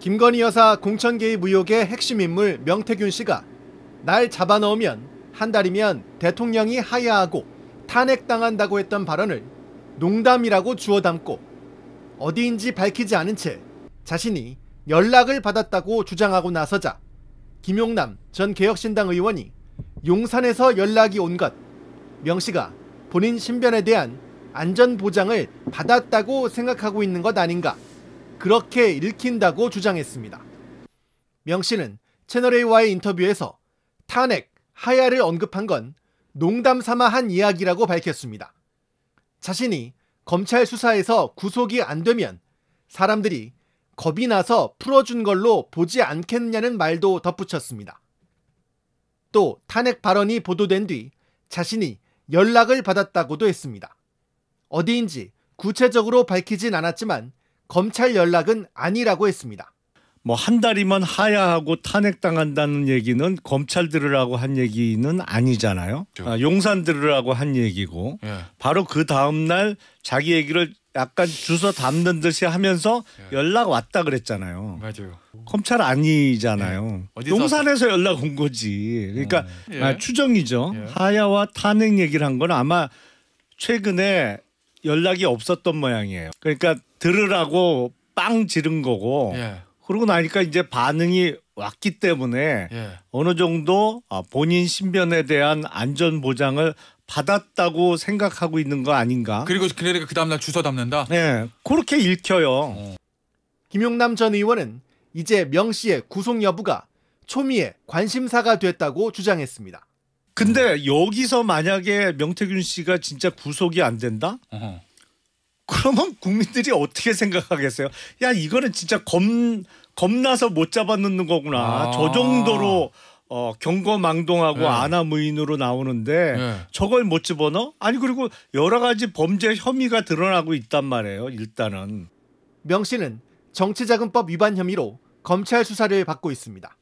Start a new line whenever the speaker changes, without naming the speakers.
김건희 여사 공천 개입 의혹의 핵심 인물 명태균 씨가 날 잡아넣으면 한 달이면 대통령이 하야하고 탄핵당한다고 했던 발언을 농담이라고 주워 담고 어디인지 밝히지 않은 채 자신이 연락을 받았다고 주장하고 나서자 김용남 전 개혁신당 의원이 용산에서 연락이 온 것 명 씨가 본인 신변에 대한 안전보장을 받았다고 생각하고 있는 것 아닌가 그렇게 읽힌다고 주장했습니다. 명 씨는 채널A와의 인터뷰에서 탄핵, 하야를 언급한 건 농담 삼아 한 이야기라고 밝혔습니다. 자신이 검찰 수사에서 구속이 안 되면 사람들이 겁이 나서 풀어준 걸로 보지 않겠느냐는 말도 덧붙였습니다. 또 탄핵 발언이 보도된 뒤 자신이 연락을 받았다고도 했습니다. 어디인지 구체적으로 밝히진 않았지만 검찰 연락은 아니라고 했습니다. 뭐 한 달이면 하야하고 탄핵당한다는 얘기는
검찰 들으라고 한 얘기는 아니잖아요. 그렇죠. 아, 용산 들으라고 한 얘기고 예. 바로 그 다음 날 자기 얘기를 약간 주워 담는 듯이 하면서 예. 연락 왔다 그랬잖아요. 맞아요. 검찰 아니잖아요. 예. 용산에서 연락 온 거지. 그러니까 예. 예. 아, 추정이죠. 예. 하야와 탄핵 얘기를 한 건 아마 최근에 연락이 없었던 모양이에요. 그러니까 들으라고 빵 지른 거고 예. 그러고 나니까 이제 반응이 왔기 때문에 예. 어느 정도 아, 본인 신변에 대한 안전 보장을 받았다고 생각하고
있는 거 아닌가?
그리고 그러니그 다음날 주워 담는다. 네,
그렇게 읽혀요. 어. 김용남 전 의원은 이제 명 씨의 구속 여부가 초미의 관심사가 됐다고 주장했습니다.
근데 여기서 만약에 명태균 씨가 진짜 구속이 안 된다? 어허. 그러면 국민들이 어떻게 생각하겠어요? 야 이거는 진짜 겁 겁나서 못 잡아놓는 거구나. 아. 저 정도로 어, 경거망동하고 네. 아나무인으로 나오는데 네. 저걸 못 집어넣어? 아니 그리고
여러 가지 범죄 혐의가 드러나고 있단 말이에요. 일단은 명 씨는 정치자금법 위반 혐의로 검찰 수사를 받고 있습니다.